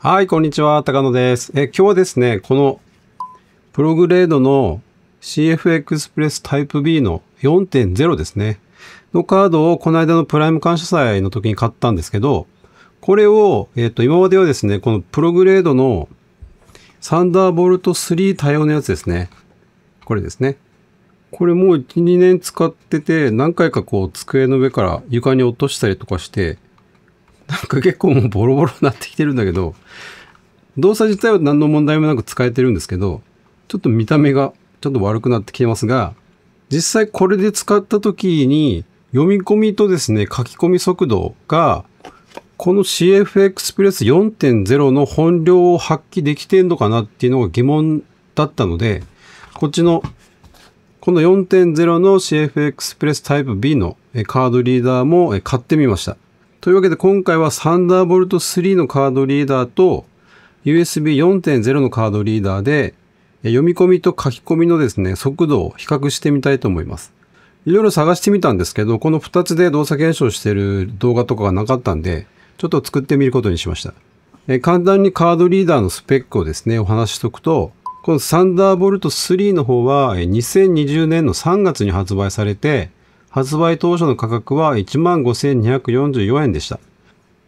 はい、こんにちは。高野です。え、今日はですね、このプログレードの CFX プレスタイプ B の4.0ですね。のカードをこの間のプライム感謝祭の時に買ったんですけど、これを、えっ、と、今まではですね、このプログレードのサンダーボルト3対応のやつですね。これですね。これもう1、2年使ってて、何回かこう机の上から床に落としたりとかして、なんか結構もうボロボロになってきてるんだけど、動作自体は何の問題もなく使えてるんですけど、ちょっと見た目がちょっと悪くなってきてますが、実際これで使った時に読み込みとですね、書き込み速度が、この CFX p r e s s 4.0の本領を発揮できてんのかなっていうのが疑問だったので、こっちの、この4.0の CFX プレスタイプ B のカードリーダーも買ってみました。というわけで今回はサンダーボルト3のカードリーダーと USB4.0 のカードリーダーで読み込みと書き込みのですね、速度を比較してみたいと思います。いろいろ探してみたんですけど、この2つで動作検証してる動画とかがなかったんで、ちょっと作ってみることにしました。え簡単にカードリーダーのスペックをですね、お話ししとくと、このサンダーボルト3の方は2020年の3月に発売されて、発売当初の価格は15,244円でした。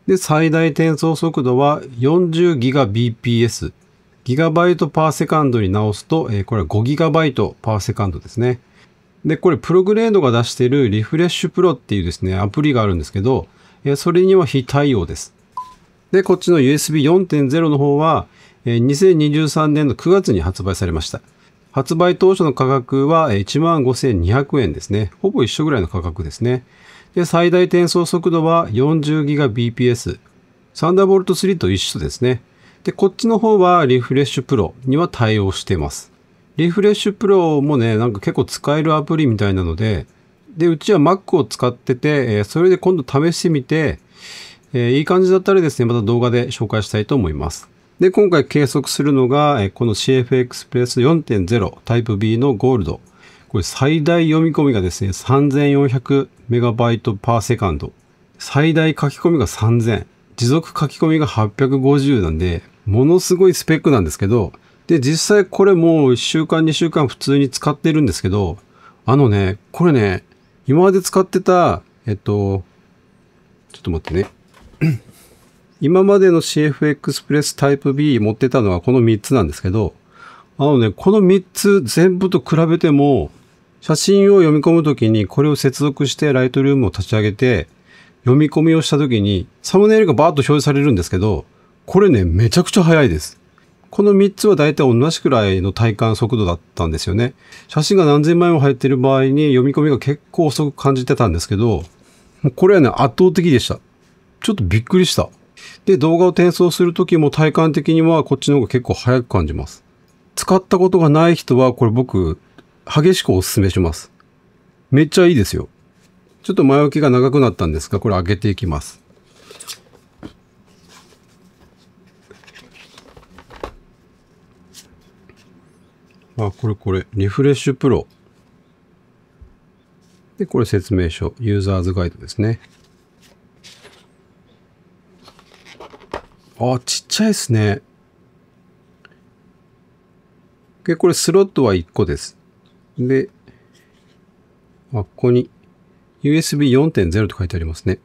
で、最大転送速度は 40GBps。ギガバイトパーセカンドに直すと、えー、これは 5GB パーセカンドですね。で、これプログレードが出しているリフレッシュプロっていうですね、アプリがあるんですけど、えー、それには非対応です。で、こっちの USB4.0 の方は、えー、2023年の9月に発売されました。発売当初の価格は1万5200円ですね。ほぼ一緒ぐらいの価格ですね。で、最大転送速度は 40GBps。サンダーボルト3と一緒ですね。で、こっちの方はリフレッシュプロには対応しています。リフレッシュプロもね、なんか結構使えるアプリみたいなので、で、うちは Mac を使ってて、それで今度試してみて、いい感じだったらですね、また動画で紹介したいと思います。で、今回計測するのが、この CFX プレス4.0タイプ B のゴールド。これ最大読み込みがですね、3400MB パーセカンド。最大書き込みが3000。持続書き込みが850なんで、ものすごいスペックなんですけど、で、実際これもう1週間2週間普通に使ってるんですけど、あのね、これね、今まで使ってた、えっと、ちょっと待ってね。今までの CFX プレスタイプ B 持ってたのはこの3つなんですけど、あのね、この3つ全部と比べても、写真を読み込むときにこれを接続してライトルームを立ち上げて、読み込みをしたときに、サムネイルがバーッと表示されるんですけど、これね、めちゃくちゃ速いです。この3つは大体同じくらいの体感速度だったんですよね。写真が何千枚も入ってる場合に読み込みが結構遅く感じてたんですけど、これはね、圧倒的でした。ちょっとびっくりした。で、動画を転送するときも体感的にはこっちの方が結構早く感じます。使ったことがない人はこれ僕、激しくお勧めします。めっちゃいいですよ。ちょっと前置きが長くなったんですが、これ開けていきます。あ、これこれ、リフレッシュプロ。で、これ説明書、ユーザーズガイドですね。あ、ちっちゃいですね。で、これスロットは1個です。で、あ、ここに USB 4.0と書いてありますね。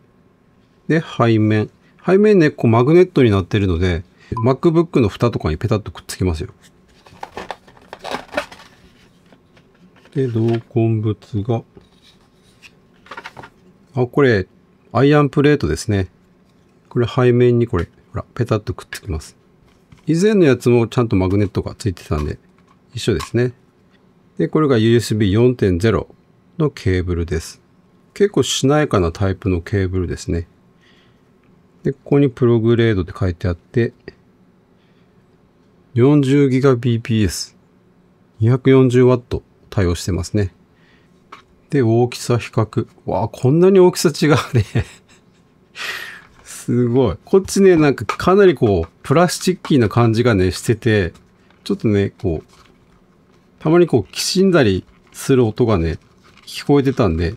で、背面。背面ね、こうマグネットになってるので、MacBook の蓋とかにペタッとくっつきますよ。で、同梱物が。あ、これ、アイアンプレートですね。これ背面にこれ、ほら、ペタッとくっつきます。以前のやつもちゃんとマグネットがついてたんで、一緒ですね。で、これが USB4.0 のケーブルです。結構しなやかなタイプのケーブルですね。で、ここにプログレードって書いてあって、40GBps、240W 対応してますね。で、大きさ比較。わあ、こんなに大きさ違うねすごい。こっちね、なんかかなりこう、プラスチッキーな感じがね、してて、ちょっとね、こう、たまにこう、きしんだりする音がね、聞こえてたんで、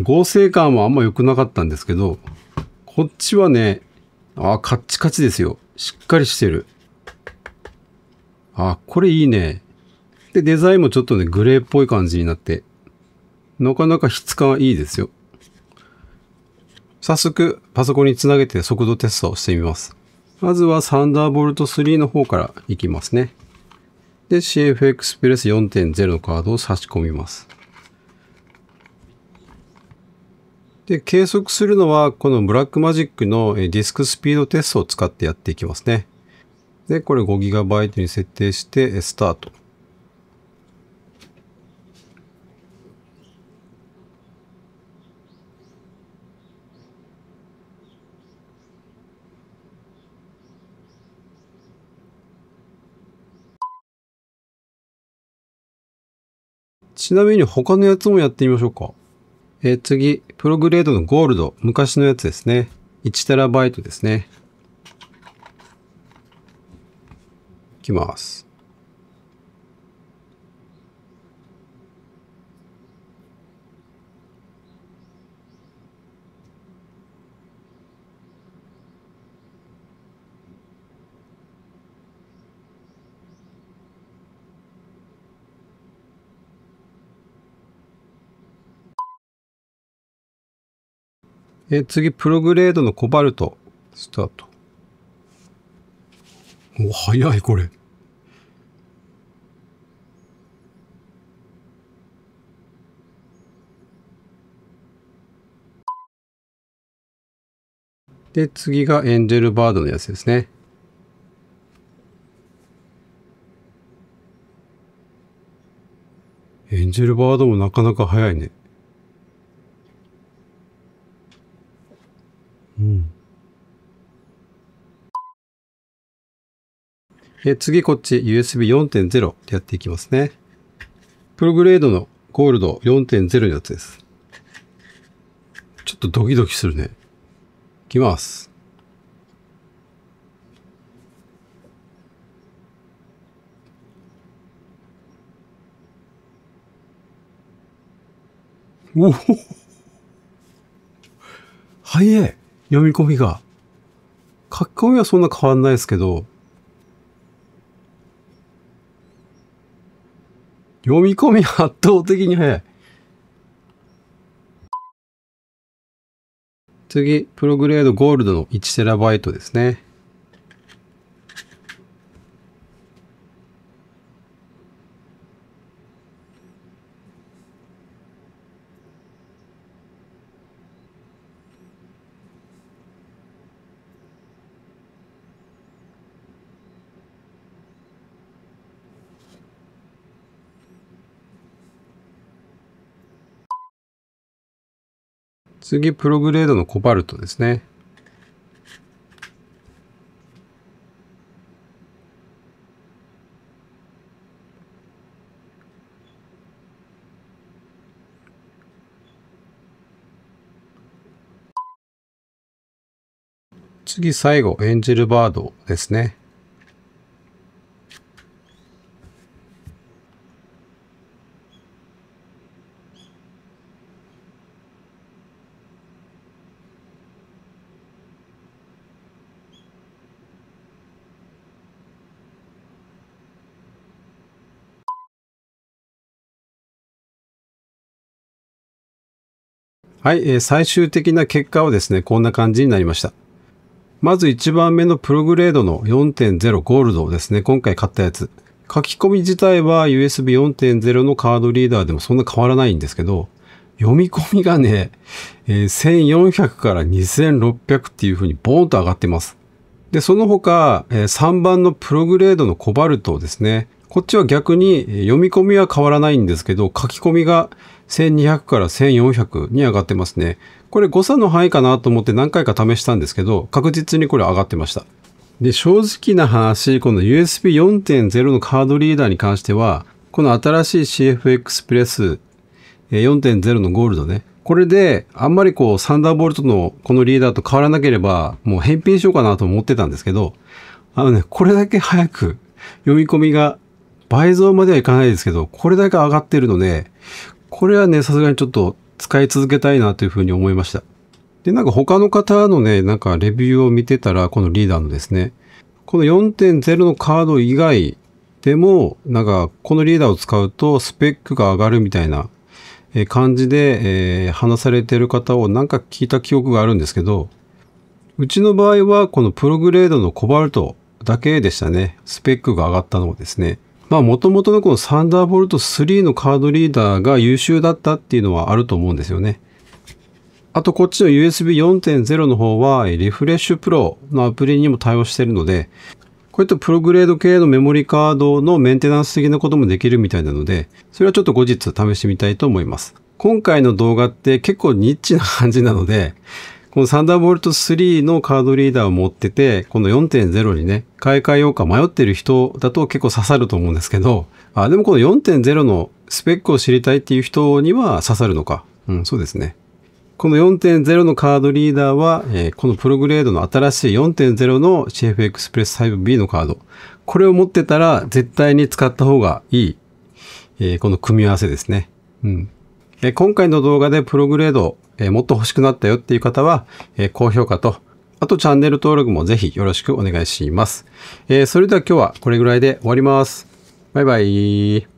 合成感はあんま良くなかったんですけど、こっちはね、あ、カッチカチですよ。しっかりしてる。あ、これいいね。で、デザインもちょっとね、グレーっぽい感じになって、なかなか質感いいですよ。早速、パソコンにつなげて速度テストをしてみます。まずは Thunderbolt3 の方からいきますね。で、CFX プレス4.0のカードを差し込みます。で、計測するのは、このブラックマジックのディスクスピードテストを使ってやっていきますね。で、これ 5GB に設定して、スタート。ちなみに他のやつもやってみましょうか。えー、次、プログレードのゴールド。昔のやつですね。1TB ですね。いきます。え次、プログレードのコバルト、スタート。お、早い、これ。で、次がエンジェルバードのやつですね。エンジェルバードもなかなか早いね。うん、え次こっち USB4.0 でやっていきますね。プログレードのゴールド4.0のやつです。ちょっとドキドキするね。いきます。おお早え読み込みが。書き込みはそんな変わんないですけど、読み込み圧倒的に早い。次、プログレードゴールドの1イトですね。次、プログレードのコバルトですね。次、最後、エンジェルバードですね。はい、えー、最終的な結果はですね、こんな感じになりました。まず1番目のプログレードの4.0ゴールドですね、今回買ったやつ。書き込み自体は USB 4.0のカードリーダーでもそんな変わらないんですけど、読み込みがね、えー、1400から2600っていう風にボーンと上がってます。で、その他、えー、3番のプログレードのコバルトですね。こっちは逆に読み込みは変わらないんですけど、書き込みが1200から1400に上がってますね。これ誤差の範囲かなと思って何回か試したんですけど、確実にこれ上がってました。で、正直な話、この USB4.0 のカードリーダーに関しては、この新しい CFX プレス4.0のゴールドね、これであんまりこうサンダーボルトのこのリーダーと変わらなければもう返品しようかなと思ってたんですけど、あのね、これだけ早く読み込みが倍増まではいかないですけど、これだけ上がってるので、これはね、さすがにちょっと使い続けたいなというふうに思いました。で、なんか他の方のね、なんかレビューを見てたら、このリーダーのですね、この4.0のカード以外でも、なんかこのリーダーを使うとスペックが上がるみたいな感じで、えー、話されてる方をなんか聞いた記憶があるんですけど、うちの場合はこのプログレードのコバルトだけでしたね。スペックが上がったのですね。まあ、もともとのこのサンダーボルト3のカードリーダーが優秀だったっていうのはあると思うんですよね。あと、こっちの USB4.0 の方は、リフレッシュプロのアプリにも対応しているので、こういったプログレード系のメモリカードのメンテナンス的なこともできるみたいなので、それはちょっと後日試してみたいと思います。今回の動画って結構ニッチな感じなので、このサンダーボルト3のカードリーダーを持ってて、この4.0にね、買い替えようか迷ってる人だと結構刺さると思うんですけど、あ、でもこの4.0のスペックを知りたいっていう人には刺さるのか。うん、そうですね。この4.0のカードリーダーは、えー、このプログレードの新しい4.0の CFX プレス 5B のカード。これを持ってたら絶対に使った方がいい、えー、この組み合わせですね。うん。え今回の動画でプログレードえもっと欲しくなったよっていう方は、え高評価と、あとチャンネル登録もぜひよろしくお願いします。えそれでは今日はこれぐらいで終わります。バイバイ。